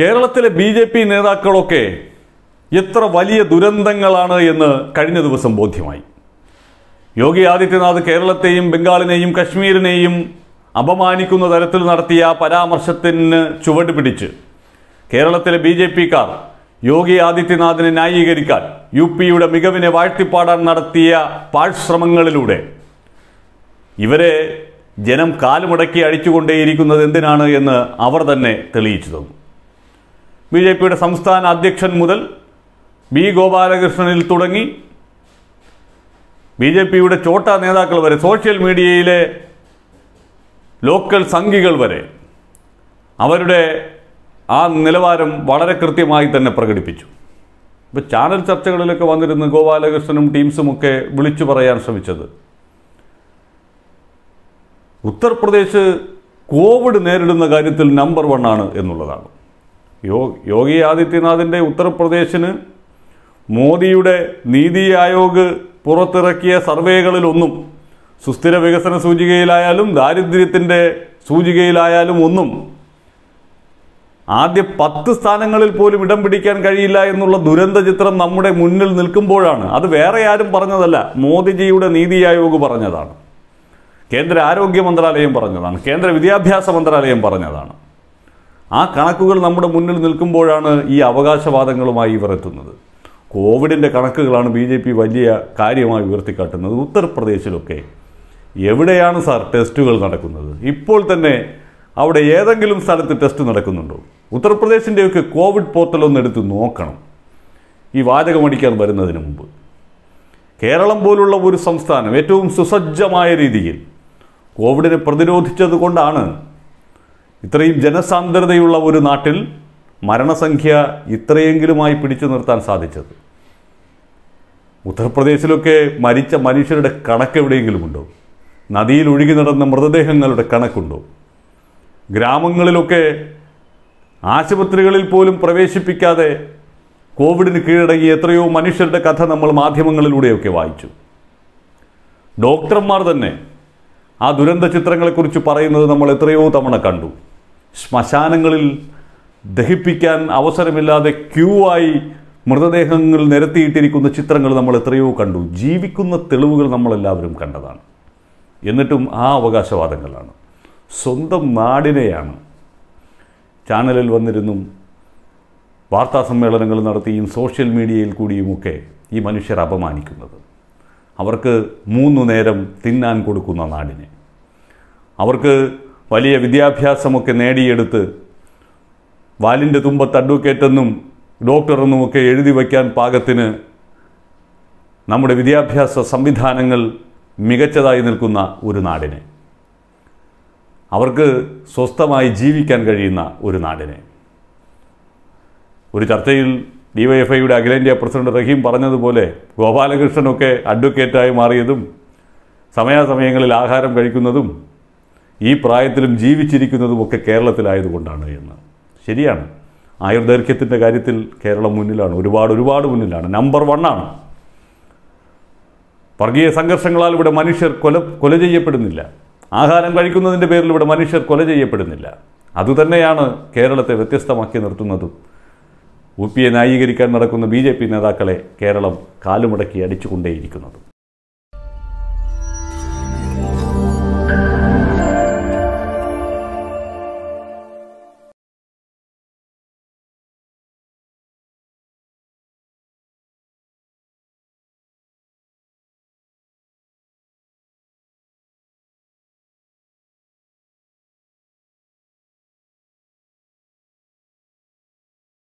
കേരളത്തിലെ B J P നേതാക്കളൊക്കെ എത്ര വലിയ ദുരന്തങ്ങളാണ് എന്ന് കഴിഞ്ഞ ദിവസം ബോധ്യമായി യോഗി ആദിത്യനാഥ് കേരളത്തെയും ബംഗാളിനെയും കശ്മീരിനെയും അപമാനിക്കുന്ന തരത്തിൽ നടത്തിയ പരാമർശത്തിന് ചുവട് പിടിച്ച് കേരളത്തിലെ ബി ജെ പിക്കാർ യോഗി ആദിത്യനാഥിനെ ന്യായീകരിക്കാൻ യു പിയുടെ മികവിനെ വാഴ്ത്തിപ്പാടാൻ നടത്തിയ പാഴ്ശ്രമങ്ങളിലൂടെ ഇവരെ ജനം കാലുമടക്കി അഴിച്ചുകൊണ്ടേയിരിക്കുന്നത് എന്തിനാണ് എന്ന് അവർ തന്നെ തെളിയിച്ചു തന്നു ബി ജെ പിയുടെ സംസ്ഥാന അധ്യക്ഷൻ മുതൽ ബി ഗോപാലകൃഷ്ണനിൽ തുടങ്ങി ബി ജെ പിയുടെ ചോട്ടാ നേതാക്കൾ വരെ സോഷ്യൽ മീഡിയയിലെ ലോക്കൽ സംഘികൾ വരെ അവരുടെ ആ നിലവാരം വളരെ കൃത്യമായി തന്നെ പ്രകടിപ്പിച്ചു ഇപ്പോൾ ചാനൽ ചർച്ചകളിലൊക്കെ വന്നിരുന്ന് ഗോപാലകൃഷ്ണനും ടീംസുമൊക്കെ വിളിച്ചു പറയാൻ ശ്രമിച്ചത് ഉത്തർപ്രദേശ് കോവിഡ് നേരിടുന്ന കാര്യത്തിൽ നമ്പർ വൺ ആണ് എന്നുള്ളതാണ് യോ യോഗി ആദിത്യനാഥിൻ്റെ ഉത്തർപ്രദേശിന് മോദിയുടെ നീതി ആയോഗ് പുറത്തിറക്കിയ സർവേകളിലൊന്നും സുസ്ഥിര വികസന സൂചികയിലായാലും ദാരിദ്ര്യത്തിൻ്റെ സൂചികയിലായാലും ഒന്നും ആദ്യ പത്ത് സ്ഥാനങ്ങളിൽ പോലും ഇടം പിടിക്കാൻ കഴിയില്ല എന്നുള്ള ദുരന്ത ചിത്രം നമ്മുടെ മുന്നിൽ നിൽക്കുമ്പോഴാണ് അത് വേറെ ആരും പറഞ്ഞതല്ല മോദിജിയുടെ നീതി ആയോഗ് പറഞ്ഞതാണ് കേന്ദ്ര ആരോഗ്യ മന്ത്രാലയം പറഞ്ഞതാണ് കേന്ദ്ര വിദ്യാഭ്യാസ മന്ത്രാലയം പറഞ്ഞതാണ് ആ കണക്കുകൾ നമ്മുടെ മുന്നിൽ നിൽക്കുമ്പോഴാണ് ഈ അവകാശവാദങ്ങളുമായി ഇവർ എത്തുന്നത് കോവിഡിൻ്റെ കണക്കുകളാണ് ബി ജെ പി വലിയ കാര്യമായി ഉയർത്തിക്കാട്ടുന്നത് ഉത്തർപ്രദേശിലൊക്കെ എവിടെയാണ് സാർ ടെസ്റ്റുകൾ നടക്കുന്നത് ഇപ്പോൾ തന്നെ അവിടെ ഏതെങ്കിലും സ്ഥലത്ത് ടെസ്റ്റ് നടക്കുന്നുണ്ടോ ഉത്തർപ്രദേശിൻ്റെയൊക്കെ കോവിഡ് പോർട്ടൽ ഒന്ന് എടുത്ത് നോക്കണം ഈ വാചകമടിക്കാൻ വരുന്നതിന് മുമ്പ് കേരളം പോലുള്ള ഒരു സംസ്ഥാനം ഏറ്റവും സുസജ്ജമായ രീതിയിൽ കോവിഡിനെ പ്രതിരോധിച്ചത് കൊണ്ടാണ് ഇത്രയും ജനസാന്ദ്രതയുള്ള ഒരു നാട്ടിൽ മരണസംഖ്യ ഇത്രയെങ്കിലുമായി പിടിച്ചു നിർത്താൻ സാധിച്ചത് ഉത്തർപ്രദേശിലൊക്കെ മരിച്ച മനുഷ്യരുടെ കണക്ക് എവിടെയെങ്കിലുമുണ്ടോ നദിയിൽ ഒഴുകി നടന്ന മൃതദേഹങ്ങളുടെ കണക്കുണ്ടോ ഗ്രാമങ്ങളിലൊക്കെ ആശുപത്രികളിൽ പോലും പ്രവേശിപ്പിക്കാതെ കോവിഡിന് കീഴടങ്ങി എത്രയോ മനുഷ്യരുടെ കഥ നമ്മൾ മാധ്യമങ്ങളിലൂടെയൊക്കെ വായിച്ചു ഡോക്ടർമാർ തന്നെ ആ ദുരന്ത ചിത്രങ്ങളെക്കുറിച്ച് പറയുന്നത് നമ്മൾ എത്രയോ തവണ കണ്ടു ശ്മശാനങ്ങളിൽ ദഹിപ്പിക്കാൻ അവസരമില്ലാതെ ക്യൂ ആയി മൃതദേഹങ്ങൾ നിരത്തിയിട്ടിരിക്കുന്ന ചിത്രങ്ങൾ നമ്മൾ എത്രയോ കണ്ടു ജീവിക്കുന്ന തെളിവുകൾ നമ്മളെല്ലാവരും കണ്ടതാണ് എന്നിട്ടും ആ അവകാശവാദങ്ങളാണ് സ്വന്തം നാടിനെയാണ് ചാനലിൽ വന്നിരുന്നും വാർത്താ സമ്മേളനങ്ങൾ നടത്തിയും സോഷ്യൽ മീഡിയയിൽ കൂടിയുമൊക്കെ ഈ മനുഷ്യർ അപമാനിക്കുന്നത് അവർക്ക് മൂന്നു നേരം തിന്നാൻ കൊടുക്കുന്ന നാടിനെ അവർക്ക് വലിയ വിദ്യാഭ്യാസമൊക്കെ നേടിയെടുത്ത് വാലിൻ്റെ തുമ്പത്ത് അഡ്വക്കേറ്റെന്നും ഡോക്ടറെന്നുമൊക്കെ എഴുതി വയ്ക്കാൻ പാകത്തിന് നമ്മുടെ വിദ്യാഭ്യാസ സംവിധാനങ്ങൾ മികച്ചതായി നിൽക്കുന്ന ഒരു നാടിനെ അവർക്ക് സ്വസ്ഥമായി ജീവിക്കാൻ കഴിയുന്ന ഒരു നാടിനെ ഒരു ചർച്ചയിൽ ഡിവൈഎഫ്ഐയുടെ അഖിലേന്ത്യാ പ്രസിഡന്റ് റഹീം പറഞ്ഞതുപോലെ ഗോപാലകൃഷ്ണനൊക്കെ അഡ്വക്കേറ്റായി മാറിയതും സമയാസമയങ്ങളിൽ ആഹാരം കഴിക്കുന്നതും ഈ പ്രായത്തിലും ഒക്കെ കേരളത്തിലായതുകൊണ്ടാണ് എന്ന് ശരിയാണ് ആയുർദൈർഘ്യത്തിൻ്റെ കാര്യത്തിൽ കേരളം മുന്നിലാണ് ഒരുപാട് ഒരുപാട് മുന്നിലാണ് നമ്പർ വണ്ണാണ് വർഗീയ സംഘർഷങ്ങളാൽ ഇവിടെ മനുഷ്യർ കൊല കൊല ചെയ്യപ്പെടുന്നില്ല ആഹാരം കഴിക്കുന്നതിൻ്റെ പേരിൽ ഇവിടെ മനുഷ്യർ കൊല ചെയ്യപ്പെടുന്നില്ല അതുതന്നെയാണ് കേരളത്തെ വ്യത്യസ്തമാക്കി നിർത്തുന്നതും യു പി ന്യായീകരിക്കാൻ നടക്കുന്ന ബി നേതാക്കളെ കേരളം കാലുമടക്കി അടിച്ചുകൊണ്ടേയിരിക്കുന്നതും